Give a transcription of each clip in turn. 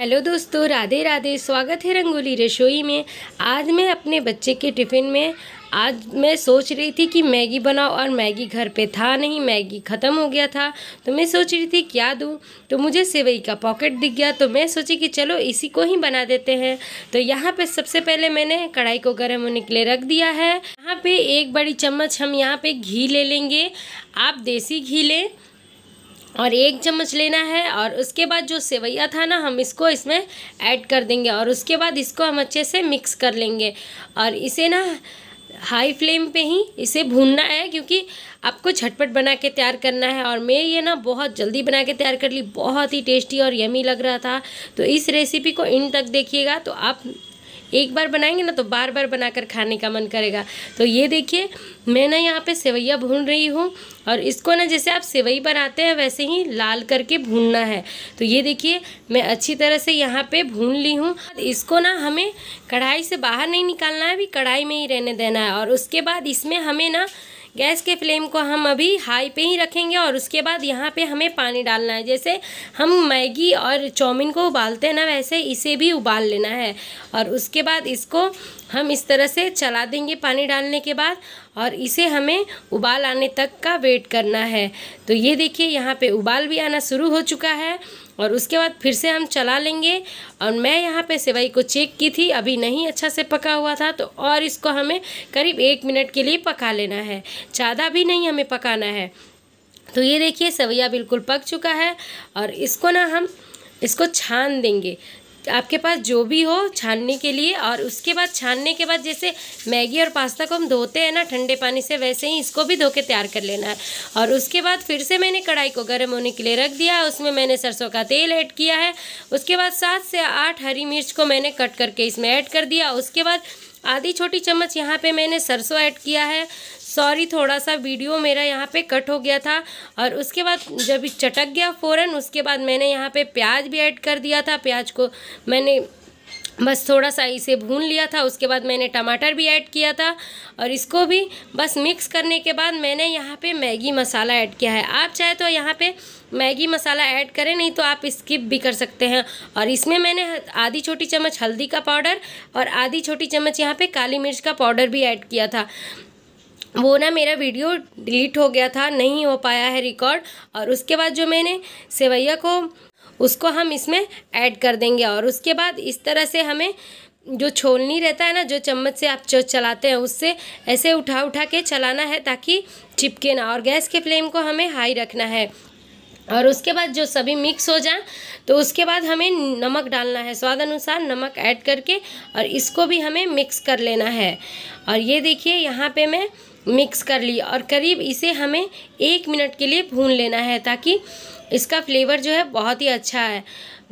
hello दोस्तों राधे राधे स्वागत है रंगोली रसोई में आज मैं अपने बच्चे के टिफ़िन में आज मैं सोच रही थी कि मैगी बनाओ और मैगी घर पे था नहीं मैगी ख़त्म हो गया था तो मैं सोच रही थी क्या दूँ तो मुझे सेवई का पॉकेट दिख गया तो मैं सोची कि चलो इसी को ही बना देते हैं तो यहाँ पे सबसे पहले मैंने कढ़ाई को गर्म होने के लिए रख दिया है यहाँ पे एक बड़ी चम्मच हम यहाँ पे घी ले लेंगे आप देसी घी लें और एक चम्मच लेना है और उसके बाद जो सेवैया था ना हम इसको इसमें ऐड कर देंगे और उसके बाद इसको हम अच्छे से मिक्स कर लेंगे और इसे ना हाई फ्लेम पे ही इसे भूनना है क्योंकि आपको झटपट बना के तैयार करना है और मैं ये ना बहुत जल्दी बना के तैयार कर ली बहुत ही टेस्टी और यमी लग रहा था तो इस रेसिपी को इन तक देखिएगा तो आप एक बार बनाएंगे ना तो बार बार बनाकर खाने का मन करेगा तो ये देखिए मैं ना यहाँ पे सेवैया भून रही हूँ और इसको ना जैसे आप सेवई बनाते हैं वैसे ही लाल करके भूनना है तो ये देखिए मैं अच्छी तरह से यहाँ पे भून ली हूँ इसको ना हमें कढ़ाई से बाहर नहीं निकालना है अभी कढ़ाई में ही रहने देना है और उसके बाद इसमें हमें ना गैस के फ्लेम को हम अभी हाई पे ही रखेंगे और उसके बाद यहाँ पे हमें पानी डालना है जैसे हम मैगी और चाउमीन को उबालते हैं ना वैसे इसे भी उबाल लेना है और उसके बाद इसको हम इस तरह से चला देंगे पानी डालने के बाद और इसे हमें उबाल आने तक का वेट करना है तो ये देखिए यहाँ पे उबाल भी आना शुरू हो चुका है और उसके बाद फिर से हम चला लेंगे और मैं यहाँ पे सेवई को चेक की थी अभी नहीं अच्छा से पका हुआ था तो और इसको हमें करीब एक मिनट के लिए पका लेना है ज़्यादा भी नहीं हमें पकाना है तो ये देखिए सेवैया बिल्कुल पक चुका है और इसको ना हम इसको छान देंगे आपके पास जो भी हो छानने के लिए और उसके बाद छानने के बाद जैसे मैगी और पास्ता को हम धोते हैं ना ठंडे पानी से वैसे ही इसको भी धो के तैयार कर लेना है और उसके बाद फिर से मैंने कढ़ाई को गर्म होने के लिए रख दिया उसमें मैंने सरसों का तेल ऐड किया है उसके बाद सात से आठ हरी मिर्च को मैंने कट करके इसमें ऐड कर दिया उसके बाद आधी छोटी चम्मच यहाँ पे मैंने सरसों ऐड किया है सॉरी थोड़ा सा वीडियो मेरा यहाँ पे कट हो गया था और उसके बाद जब चटक गया फ़ौरन उसके बाद मैंने यहाँ पे प्याज भी ऐड कर दिया था प्याज को मैंने बस थोड़ा सा इसे भून लिया था उसके बाद मैंने टमाटर भी ऐड किया था और इसको भी बस मिक्स करने के बाद मैंने यहाँ पे मैगी मसाला ऐड किया है आप चाहे तो यहाँ पे मैगी मसाला ऐड करें नहीं तो आप स्किप भी कर सकते हैं और इसमें मैंने आधी छोटी चम्मच हल्दी का पाउडर और आधी छोटी चम्मच यहाँ पे काली मिर्च का पाउडर भी ऐड किया था वो ना मेरा वीडियो डिलीट हो गया था नहीं हो पाया है रिकॉर्ड और उसके बाद जो मैंने सेवैया को उसको हम इसमें ऐड कर देंगे और उसके बाद इस तरह से हमें जो छोलनी रहता है ना जो चम्मच से आप चलाते हैं उससे ऐसे उठा उठा के चलाना है ताकि चिपके ना और गैस के फ्लेम को हमें हाई रखना है और उसके बाद जो सभी मिक्स हो जाए तो उसके बाद हमें नमक डालना है स्वाद अनुसार नमक ऐड करके और इसको भी हमें मिक्स कर लेना है और ये देखिए यहाँ पे मैं मिक्स कर ली और करीब इसे हमें एक मिनट के लिए भून लेना है ताकि इसका फ्लेवर जो है बहुत ही अच्छा है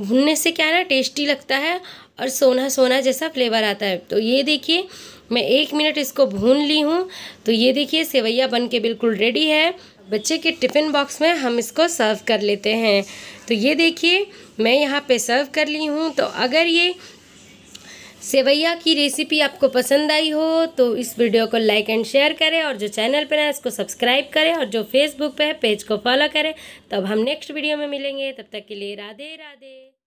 भूनने से क्या है ना टेस्टी लगता है और सोना सोना जैसा फ्लेवर आता है तो ये देखिए मैं एक मिनट इसको भून ली हूँ तो ये देखिए सेवैया बन के बिल्कुल रेडी है बच्चे के टिफ़िन बॉक्स में हम इसको सर्व कर लेते हैं तो ये देखिए मैं यहाँ पे सर्व कर ली हूँ तो अगर ये सेवैया की रेसिपी आपको पसंद आई हो तो इस वीडियो को लाइक एंड शेयर करें और जो चैनल पर है इसको सब्सक्राइब करें और जो फेसबुक पे है पेज को फॉलो करें तब हम नेक्स्ट वीडियो में मिलेंगे तब तक के लिए राधे राधे